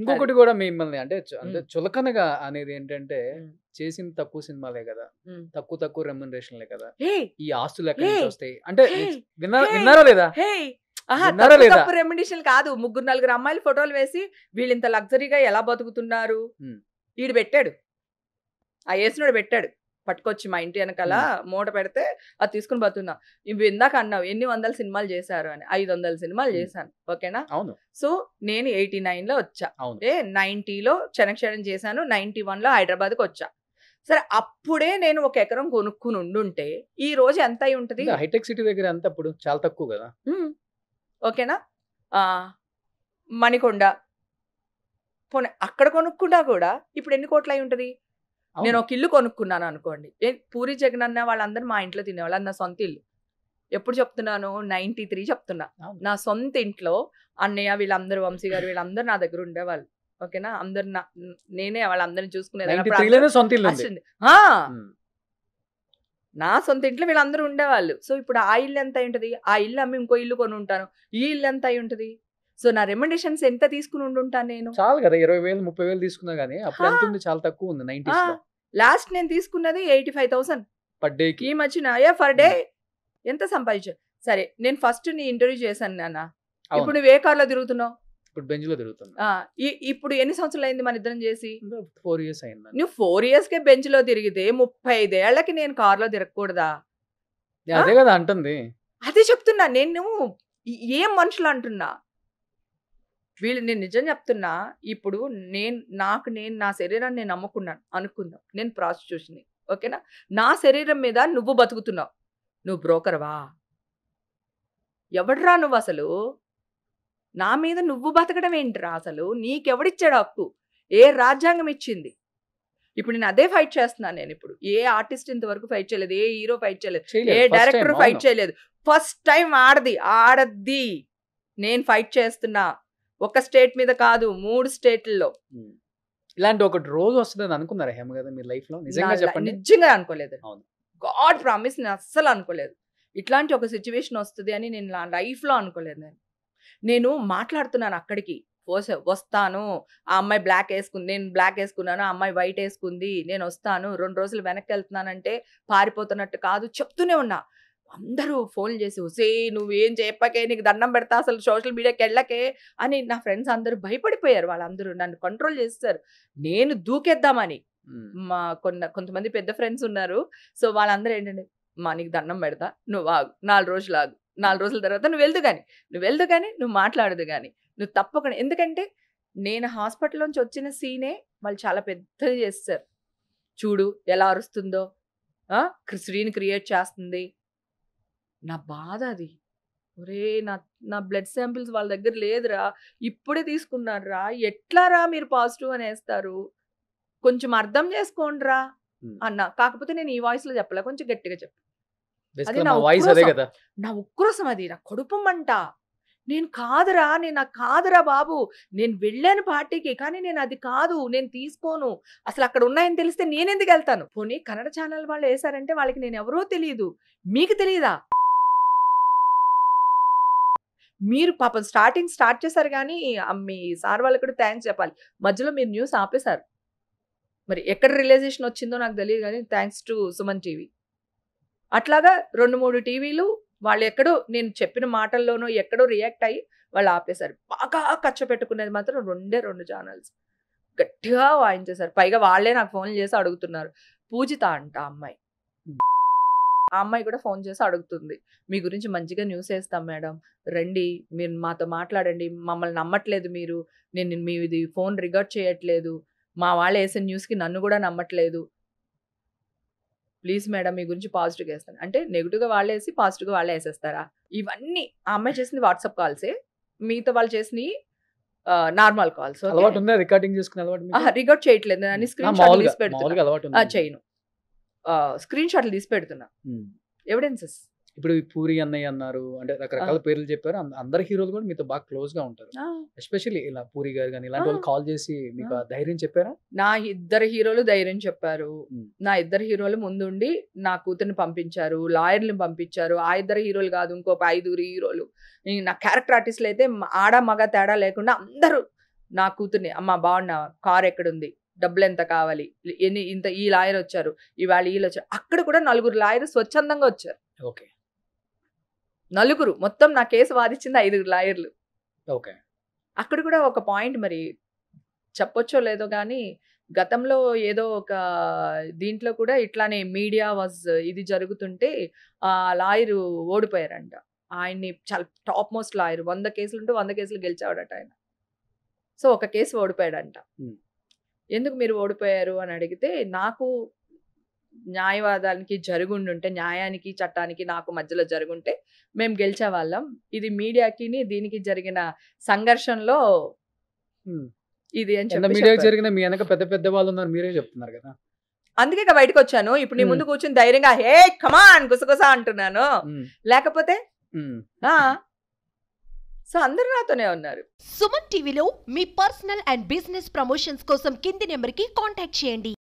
ఇంకొకటి కూడా మిమ్మల్ని అంటే అంటే చులకనగా అనేది ఏంటంటే చేసిన తక్కువ సినిమాలే కదా తక్కువ తక్కువ రెమ్యునరేషన్లే కదా ఈ ఆస్తులు ఎక్కడి నుంచి వస్తాయి అంటే విన్నారా లేదా రెమ్యునేషన్ కాదు ముగ్గురు నలుగురు అమ్మాయిలు ఫోటోలు వేసి వీళ్ళు ఇంత లగ్జరీగా ఎలా బతుకుతున్నారు వీడు పెట్టాడు ఆ వేసినోడు పెట్టాడు పట్టుకొచ్చి మా ఇంటి వెనకాల మూట పెడితే అది తీసుకుని పోతున్నా ఇవి ఇందాక అన్నావు ఎన్ని వందల సినిమాలు చేశారు అని ఐదు వందల సినిమాలు చేశాను ఓకేనా అవును సో నేను ఎయిటీ నైన్ లో వచ్చా అంటే నైన్టీలో క్షణక్షణం చేశాను నైన్టీ వన్ లో హైదరాబాద్కి వచ్చా సరే అప్పుడే నేను ఒక ఎకరం కొనుక్కుని ఉండుంటే ఈ రోజు ఎంత అయి ఉంటుంది హైటెక్ సిటీ దగ్గర ఎంత అప్పుడు చాలా తక్కువ కదా ఓకేనా మణికొండ పోనీ అక్కడ కొనుక్కున్నా కూడా ఇప్పుడు ఎన్ని కోట్లు అయి ఉంటుంది నేను ఒక ఇల్లు కొనుక్కున్నాను అనుకోండి ఏ పూరి అన్న వాళ్ళందరూ మా ఇంట్లో తినేవాళ్ళు నా సొంత ఇల్లు ఎప్పుడు చెప్తున్నాను నైన్టీ త్రీ చెప్తున్నా నా సొంత ఇంట్లో అన్నయ్య వీళ్ళందరూ వంశీ గారు వీళ్ళందరూ నా దగ్గర ఉండేవాళ్ళు ఓకేనా అందరు నేనే వాళ్ళందరిని చూసుకునేది నా సొంత ఇంట్లో వీళ్ళందరూ ఉండేవాళ్ళు సో ఇప్పుడు ఆ ఇల్లు ఎంత అయి ఉంటుంది ఆ ఇల్లు అమ్మి ఇంకో ఇల్లు కొని ఉంటాను ఈ ఇల్లు ఎంత అయి ఉంటుంది సో నా రెమండేషన్స్ ఎంత తీసుకుని ఉండుంటాను నేను చాలు కదా ఇరవై వేలు ముప్పై వేలు తీసుకున్నా కానీ అప్పుడు ఎంత ఉంది చాలా తక్కువ ఉంది లాస్ట్ నేను తీసుకున్నది eighty five thousand per day ఈ మధ్యన ఏ పర్ డే ఎంత సంపాదించారు సరే నేను ఫస్ట్ నీ ఇంటర్వ్యూ చేశాను నాన్న ఇప్పుడు నువ్వు ఏ కార్లో తిరుగుతున్నావు ఇప్పుడు బెంచ్ లో తిరుగుతున్నా ఇప్పుడు ఎన్ని సంవత్సరాలు అయింది మన ఇద్దరం చేసి ఫోర్ ఇయర్స్ అయింది నువ్వు ఫోర్ ఇయర్స్ కే బెంచ్ లో తిరిగితే ముప్పై ఐదేళ్లకి నేను కార్ లో తిరగకూడదా అదే కదా అంటుంది అదే చెప్తున్నా నేను ఏం మనుషులు అంటున్నా వీళ్ళు నేను నిజం చెప్తున్నా ఇప్పుడు నేను నాకు నేను నా శరీరాన్ని నేను నమ్ముకున్నాను అనుకుందాం నేను ప్రాస్టిట్యూషన్ని ఓకేనా నా శరీరం మీద నువ్వు బతుకుతున్నావు నువ్వు బ్రోకర్వా ఎవడ్రా నువ్వు అసలు నా మీద నువ్వు బతకడం ఏంటిరా అసలు నీకెవడిచ్చాడు హక్కు ఏ రాజ్యాంగం ఇచ్చింది ఇప్పుడు నేను అదే ఫైట్ చేస్తున్నాను నేను ఇప్పుడు ఏ ఆర్టిస్ట్ ఇంతవరకు ఫైట్ చేయలేదు ఏ హీరో ఫైట్ చేయలేదు ఏ డైరెక్టర్ ఫైట్ చేయలేదు ఫస్ట్ టైం ఆడది ఆడద్ది నేను ఫైట్ చేస్తున్నా ఒక స్టేట్ మీద కాదు మూడు స్టేట్లలో ఇలాంటి ఒకటి రోజు వస్తుందని అనుకున్నారా హేమ కదా మీ లైఫ్ లో నిజంగా చెప్పండి నిజంగా అనుకోలేదు గాడ్ ప్రామిస్ నేను అస్సలు అనుకోలేదు ఇట్లాంటి ఒక సిచ్యువేషన్ వస్తుంది అని నేను నా లైఫ్ లో అనుకోలేదు నేను నేను మాట్లాడుతున్నాను అక్కడికి వస్తాను ఆ అమ్మాయి బ్లాక్ వేసుకుంది నేను బ్లాక్ వేసుకున్నాను ఆ అమ్మాయి వైట్ వేసుకుంది నేను వస్తాను రెండు రోజులు వెనక్కి వెళ్తున్నానంటే పారిపోతున్నట్టు కాదు చెప్తూనే ఉన్నా అందరూ ఫోన్ చేసి వసే నువ్వేం చెప్పకే నీకు దండం పెడతా అసలు సోషల్ మీడియాకి వెళ్ళకే అని నా ఫ్రెండ్స్ అందరూ భయపడిపోయారు వాళ్ళందరూ నన్ను కంట్రోల్ చేస్తారు నేను దూకేద్దామని మా కొన్న కొంతమంది పెద్ద ఫ్రెండ్స్ ఉన్నారు సో వాళ్ళందరూ ఏంటంటే మా నీకు దండం పెడతా నువ్వు ఆగు నాలుగు రోజులు ఆగు నాలుగు రోజుల తర్వాత నువ్వు వెళ్దు కానీ నువ్వు వెళ్దు కానీ నువ్వు మాట్లాడదు కానీ నువ్వు తప్పకుండా ఎందుకంటే నేను హాస్పిటల్లోంచి వచ్చిన సీనే వాళ్ళు చాలా పెద్దది చేస్తారు చూడు ఎలా అరుస్తుందో క్రిస్టీన్ క్రియేట్ చేస్తుంది నా బాధ అది ఒరే నా నా బ్లడ్ శాంపిల్స్ వాళ్ళ దగ్గర లేదురా ఇప్పుడే తీసుకున్నారా ఎట్లారా మీరు పాజిటివ్ అని వేస్తారు కొంచెం అర్థం చేసుకోండి రా అన్న కాకపోతే నేను ఈ వాయిస్లో చెప్పలే కొంచెం గట్టిగా చెప్పు అది నా వాయిస్ నా ఉక్రోసం అది నా కొడుపమంట నేను కాదురా నేను నాకు కాదురా బాబు నేను వెళ్ళాను పార్టీకి కానీ నేను అది కాదు నేను తీసుకోను అసలు అక్కడ ఉన్నాయని తెలిస్తే నేనెందుకు వెళ్తాను పోనీ కన్నడ ఛానల్ వాళ్ళు వేశారంటే వాళ్ళకి నేను ఎవరో తెలియదు మీకు తెలియదా మీరు పాపం స్టార్టింగ్ స్టార్ట్ చేశారు కానీ మీ సార్ వాళ్ళకి కూడా థ్యాంక్స్ చెప్పాలి మధ్యలో మీరు న్యూస్ ఆపేశారు మరి ఎక్కడ రిలైజేషన్ వచ్చిందో నాకు తెలియదు కానీ థ్యాంక్స్ టు సుమన్ టీవీ అట్లాగా రెండు మూడు టీవీలు వాళ్ళు ఎక్కడో నేను చెప్పిన మాటల్లోనో ఎక్కడో రియాక్ట్ అయ్యి వాళ్ళు ఆపేశారు బాగా ఖర్చు పెట్టుకునేది మాత్రం రెండే రెండు ఛానల్స్ గట్టిగా వాయించేశారు పైగా వాళ్ళే నాకు ఫోన్ చేసి అడుగుతున్నారు పూజిత అంట అమ్మాయి ఆ అమ్మాయి కూడా ఫోన్ చేసి అడుగుతుంది మీ గురించి మంచిగా న్యూస్ వేస్తాం మేడం రండి మీరు మాతో మాట్లాడండి మమ్మల్ని నమ్మట్లేదు మీరు నేను మీ ఇది ఫోన్ రికార్డ్ చేయట్లేదు మా వాళ్ళు వేసిన న్యూస్కి నన్ను కూడా నమ్మట్లేదు ప్లీజ్ మేడం మీ గురించి పాజిటివ్గా వేస్తాను అంటే నెగిటివ్గా వాళ్ళు వేసి పాజిటివ్గా వాళ్ళే వేసేస్తారా ఇవన్నీ ఆ అమ్మాయి చేసింది వాట్సాప్ కాల్సే మీతో వాళ్ళు చేసిన నార్మల్ కాల్స్ రికార్డింగ్ రికార్డ్ చేయట్లేదు చేయను స్క్రీన్ షాట్లు తీసి పెడుతున్నా ఎవిడెన్సెస్ ఇప్పుడు పూరి అన్నయ్య అన్నారు అంటే రకరకాల పేర్లు చెప్పారు అందరు హీరోలు కూడా మీతో బాగా క్లోజ్ గా ఉంటారు ఎస్పెషల్లీ ఇలా పూరి గారు కానీ ఇలాంటి వాళ్ళు కాల్ చేసి మీకు ధైర్యం చెప్పారా నా ఇద్దరు హీరోలు ధైర్యం చెప్పారు నా ఇద్దరు హీరోలు ముందుండి నా కూతుర్ని పంపించారు లాయర్లు పంపించారు ఆ ఇద్దరు హీరోలు కాదు ఇంకొక ఐదుగురు హీరోలు నా క్యారెక్టర్ ఆర్టిస్ట్లు అయితే ఆడ మగ తేడా లేకుండా అందరూ నా కూతుర్ని అమ్మ బాగున్నా కార్ ఎక్కడుంది డబ్బులు ఎంత కావాలి ఎన్ని ఇంత ఈ లాయర్ వచ్చారు ఇవాళ వీళ్ళు వచ్చారు అక్కడ కూడా నలుగురు లాయర్ స్వచ్ఛందంగా వచ్చారు ఓకే నలుగురు మొత్తం నా కేసు వాదించింది ఐదుగురు లాయర్లు ఓకే అక్కడ కూడా ఒక పాయింట్ మరి చెప్పొచ్చో లేదో కానీ గతంలో ఏదో ఒక దీంట్లో కూడా ఇట్లానే మీడియా వాజ్ ఇది జరుగుతుంటే ఆ లాయరు ఓడిపోయారంట ఆయన్ని చాలా టాప్ మోస్ట్ లాయర్ వంద కేసులు ఉంటే వంద కేసులు గెలిచేవాడట ఆయన సో ఒక కేసు ఓడిపోయాడంట ఎందుకు మీరు ఓడిపోయారు అని అడిగితే నాకు న్యాయవాదానికి జరుగుండుంటే న్యాయానికి చట్టానికి నాకు మధ్యలో జరుగుంటే మేము గెలిచేవాళ్ళం ఇది మీడియాకి దీనికి జరిగిన సంఘర్షణలో ఇది అని చెప్పి మీడియా జరిగిన మీ వెనక పెద్ద పెద్ద వాళ్ళు ఉన్నారు మీరే చెప్తున్నారు కదా అందుకే బయటకు వచ్చాను ఇప్పుడు నీ ముందు కూర్చుని ధైర్యంగా హే కమాన్ గుసగుస అంటున్నాను లేకపోతే సో అందరు నాతోనే ఉన్నారు సుమన్ టీవీలో మీ పర్సనల్ అండ్ బిజినెస్ ప్రమోషన్స్ కోసం కింది నెంబర్కి కాంటాక్ట్ చేయండి